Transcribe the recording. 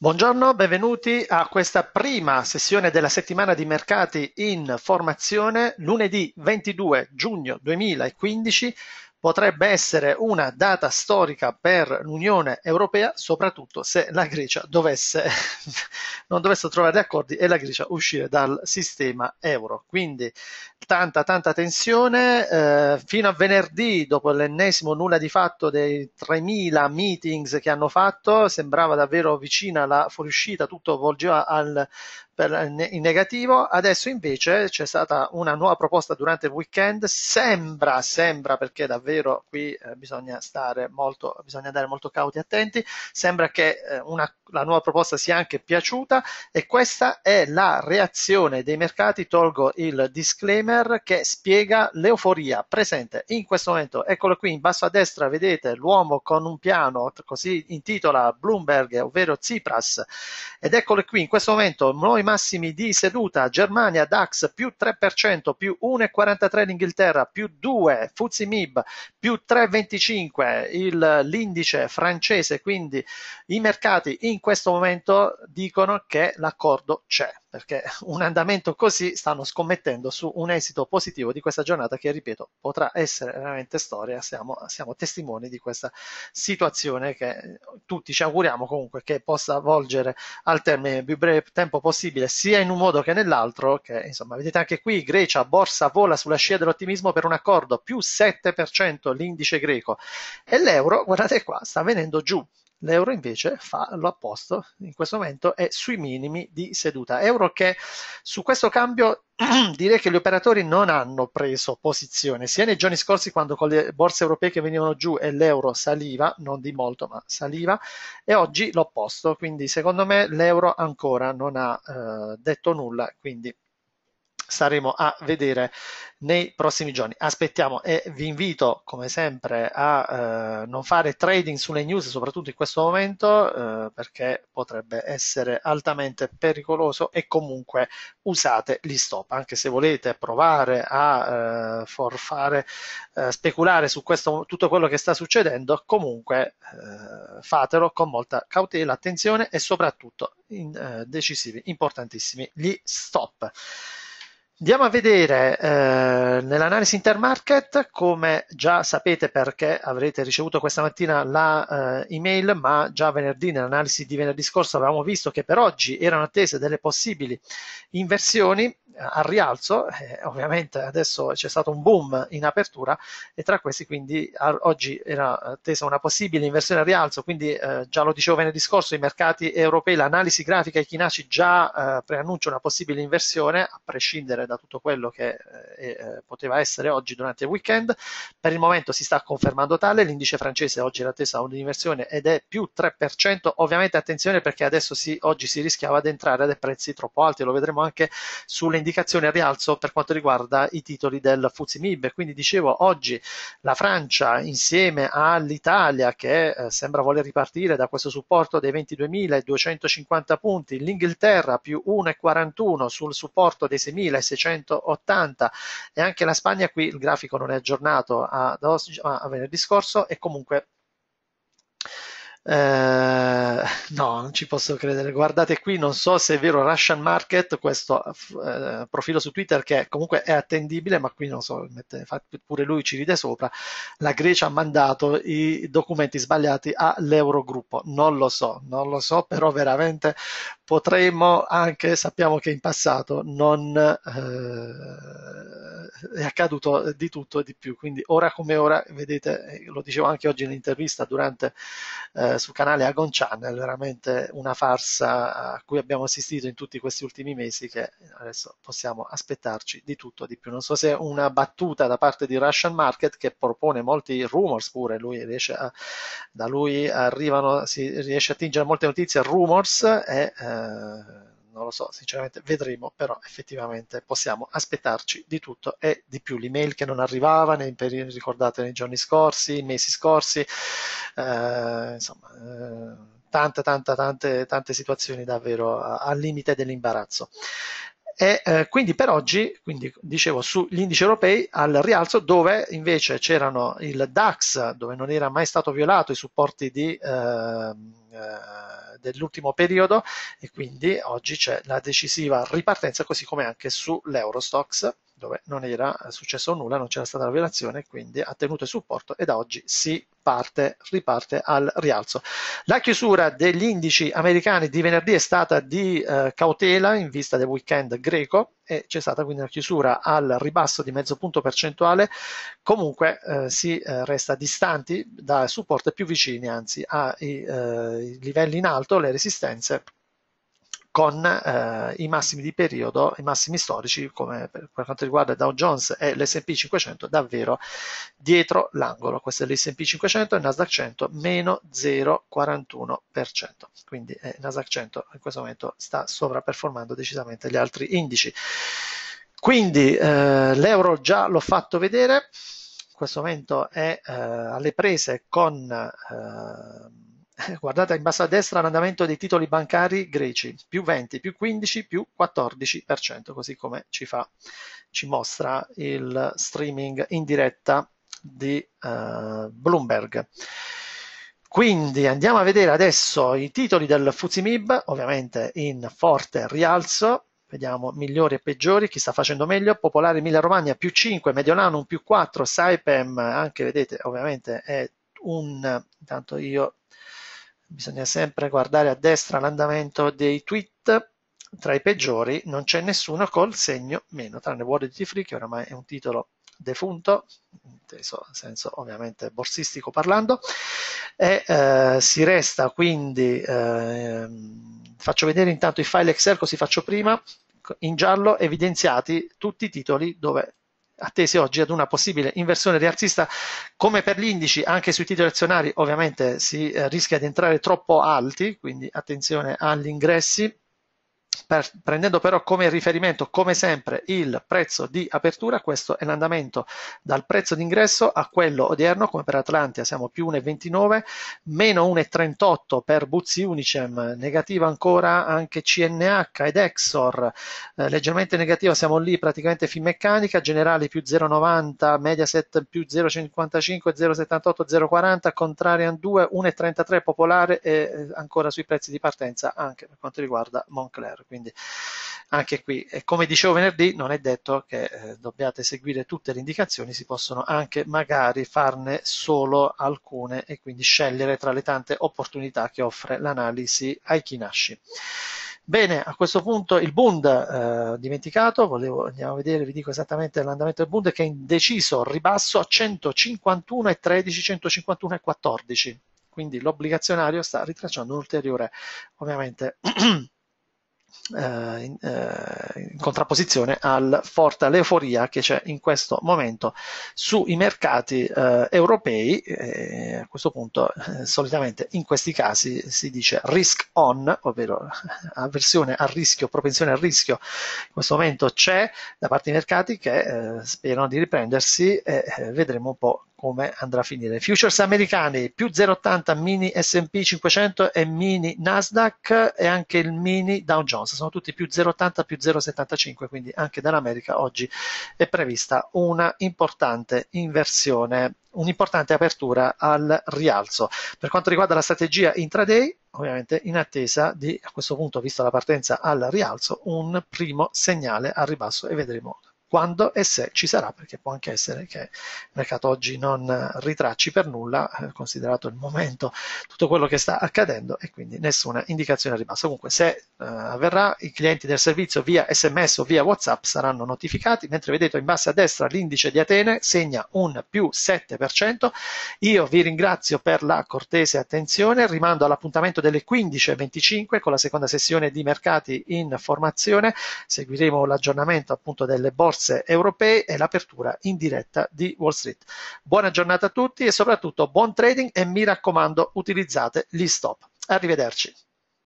Buongiorno, benvenuti a questa prima sessione della settimana di mercati in formazione lunedì 22 giugno 2015 potrebbe essere una data storica per l'Unione Europea, soprattutto se la Grecia dovesse non dovesse trovare accordi e la Grecia uscire dal sistema euro. Quindi tanta tanta tensione eh, fino a venerdì dopo l'ennesimo nulla di fatto dei 3000 meetings che hanno fatto, sembrava davvero vicina la fuoriuscita, tutto volgeva al per, eh, in negativo. Adesso invece c'è stata una nuova proposta durante il weekend. Sembra, sembra, perché davvero qui eh, bisogna stare molto, bisogna andare molto cauti e attenti. Sembra che eh, una la nuova proposta sia anche piaciuta e questa è la reazione dei mercati. Tolgo il disclaimer che spiega l'euforia presente in questo momento. Eccolo qui in basso a destra, vedete l'uomo con un piano, così intitola Bloomberg, ovvero Tsipras. Ed eccolo qui in questo momento nuovi massimi di seduta, Germania, DAX più 3%, più 1,43 l'Inghilterra, più 2, Fuzzi Mib più 3,25 l'indice francese, quindi i mercati in in questo momento dicono che l'accordo c'è, perché un andamento così stanno scommettendo su un esito positivo di questa giornata che, ripeto, potrà essere veramente storia, siamo, siamo testimoni di questa situazione che tutti ci auguriamo comunque che possa volgere al termine più breve tempo possibile, sia in un modo che nell'altro, che insomma vedete anche qui Grecia, borsa vola sulla scia dell'ottimismo per un accordo, più 7% l'indice greco e l'euro, guardate qua, sta venendo giù, L'euro invece fa l'opposto, in questo momento è sui minimi di seduta. Euro che su questo cambio direi che gli operatori non hanno preso posizione, sia nei giorni scorsi quando con le borse europee che venivano giù e l'euro saliva, non di molto ma saliva, e oggi l'opposto, quindi secondo me l'euro ancora non ha eh, detto nulla, quindi saremo a vedere nei prossimi giorni. Aspettiamo e vi invito come sempre a eh, non fare trading sulle news, soprattutto in questo momento, eh, perché potrebbe essere altamente pericoloso e comunque usate gli stop, anche se volete provare a eh, forfare, eh, speculare su questo, tutto quello che sta succedendo, comunque eh, fatelo con molta cautela, attenzione e soprattutto in, eh, decisivi, importantissimi, gli stop. Andiamo a vedere eh, nell'analisi intermarket, come già sapete perché avrete ricevuto questa mattina l'email, eh, ma già venerdì, nell'analisi di venerdì scorso, avevamo visto che per oggi erano attese delle possibili inversioni al rialzo, eh, ovviamente adesso c'è stato un boom in apertura e tra questi quindi a, oggi era attesa una possibile inversione al rialzo, quindi eh, già lo dicevo venerdì scorso, i mercati europei, l'analisi grafica e Chinaci già eh, preannuncia una possibile inversione, a prescindere da tutto quello che eh, eh, poteva essere oggi durante il weekend, per il momento si sta confermando tale, l'indice francese oggi era attesa un'inversione ed è più 3%, ovviamente attenzione perché adesso si, oggi si rischiava di entrare a dei prezzi troppo alti, lo vedremo anche sull'indice indicazioni al rialzo per quanto riguarda i titoli del Fuzzi Mib. Quindi dicevo, oggi la Francia insieme all'Italia che eh, sembra voler ripartire da questo supporto dei 22.250 punti, l'Inghilterra più 1,41 sul supporto dei 6.680 e anche la Spagna, qui il grafico non è aggiornato a, a venerdì scorso e comunque eh, no, non ci posso credere. Guardate qui, non so se è vero Russian Market, questo eh, profilo su Twitter che comunque è attendibile, ma qui non so, mette, pure lui ci ride sopra. La Grecia ha mandato i documenti sbagliati all'Eurogruppo. Non lo so, non lo so, però veramente potremmo anche, sappiamo che in passato non eh, è accaduto di tutto e di più, quindi ora come ora, vedete, eh, lo dicevo anche oggi in un'intervista durante, eh, sul canale Agon Channel, veramente una farsa a cui abbiamo assistito in tutti questi ultimi mesi che adesso possiamo aspettarci di tutto e di più. Non so se è una battuta da parte di Russian Market che propone molti rumors pure, lui riesce a, da lui arrivano, si riesce a attingere molte notizie, rumors e eh, eh, non lo so, sinceramente vedremo, però effettivamente possiamo aspettarci di tutto e di più. L'email che non arrivava, nei, ricordate, nei giorni scorsi, nei mesi scorsi, eh, insomma, eh, tante, tante, tante, tante situazioni davvero al limite dell'imbarazzo. E, eh, quindi per oggi, quindi dicevo sugli indici europei al rialzo, dove invece c'erano il DAX, dove non era mai stato violato i supporti di ehm, eh, dell'ultimo periodo e quindi oggi c'è la decisiva ripartenza così come anche sull'Eurostox dove non era successo nulla, non c'era stata la violazione, quindi ha tenuto il supporto e da oggi si parte, riparte al rialzo. La chiusura degli indici americani di venerdì è stata di eh, cautela in vista del weekend greco e c'è stata quindi una chiusura al ribasso di mezzo punto percentuale, comunque eh, si eh, resta distanti da supporti più vicini, anzi ai eh, livelli in alto, le resistenze con eh, i massimi di periodo, i massimi storici come per, per quanto riguarda Dow Jones e l'S&P 500 davvero dietro l'angolo. Questo è l'S&P 500 e il Nasdaq 100 meno 0,41%. Quindi eh, il Nasdaq 100 in questo momento sta sovraperformando decisamente gli altri indici. Quindi eh, l'euro già l'ho fatto vedere, in questo momento è eh, alle prese con eh, guardate in basso a destra l'andamento dei titoli bancari greci, più 20, più 15, più 14%, così come ci, fa, ci mostra il streaming in diretta di uh, Bloomberg. Quindi andiamo a vedere adesso i titoli del Fuzimib, ovviamente in forte rialzo, vediamo migliori e peggiori, chi sta facendo meglio, Popolare Emilia Romagna più 5, Mediolanum più 4, Saipem anche vedete ovviamente è un, intanto io bisogna sempre guardare a destra l'andamento dei tweet. Tra i peggiori non c'è nessuno col segno meno, tranne World di Free, che oramai è un titolo defunto, inteso in senso ovviamente borsistico parlando, e eh, si resta quindi, eh, faccio vedere intanto i file Excel così faccio prima, in giallo evidenziati tutti i titoli dove attesi oggi ad una possibile inversione rialzista come per gli indici anche sui titoli azionari ovviamente si eh, rischia di entrare troppo alti quindi attenzione agli ingressi per, prendendo però come riferimento, come sempre, il prezzo di apertura, questo è l'andamento dal prezzo d'ingresso a quello odierno, come per Atlantia siamo più 1,29, meno 1,38 per Buzzi Unicem, negativa ancora anche CNH ed Exor, eh, leggermente negativa, siamo lì praticamente Finmeccanica, Generali più 0,90, Mediaset più 0,55, 0,78, 0,40, Contrarian 2, 1,33 Popolare e eh, ancora sui prezzi di partenza anche per quanto riguarda Moncler. Quindi quindi anche qui, eh, come dicevo venerdì, non è detto che eh, dobbiate seguire tutte le indicazioni, si possono anche magari farne solo alcune e quindi scegliere tra le tante opportunità che offre l'analisi ai Aikinashi. Bene, a questo punto il Bund, eh, ho dimenticato, volevo, andiamo a vedere, vi dico esattamente l'andamento del Bund che è indeciso, ribasso a 151,13, 151,14, quindi l'obbligazionario sta ritracciando un ulteriore, ovviamente, Eh, in, eh, in contrapposizione al forte all'euforia che c'è in questo momento sui mercati eh, europei. a questo punto, solitamente in questi casi si dice risk on, ovvero avversione al rischio, propensione al rischio. In questo momento c'è da parte dei mercati che sperano di riprendersi e vedremo un po' come andrà a finire. Futures americani più 0,80 mini S&P 500 e mini Nasdaq e anche il mini Dow Jones, sono tutti più 0,80 più 0,75, quindi anche dall'America oggi è prevista una importante inversione, un'importante apertura al rialzo. Per quanto riguarda la strategia intraday, ovviamente in attesa di, a questo punto, vista la partenza al rialzo, un primo segnale al ribasso e vedremo quando e se ci sarà, perché può anche essere che il mercato oggi non ritracci per nulla, eh, considerato il momento, tutto quello che sta accadendo e quindi nessuna indicazione è rimasta. Comunque se eh, avverrà i clienti del servizio via sms o via whatsapp saranno notificati, mentre vedete in basso a destra l'indice di Atene segna un più 7%. Io vi ringrazio per la cortese attenzione, rimando all'appuntamento delle 15.25 con la seconda sessione di mercati in formazione, seguiremo l'aggiornamento appunto delle borse borse europee e l'apertura in diretta di Wall Street. Buona giornata a tutti e soprattutto buon trading e mi raccomando utilizzate gli stop. Arrivederci.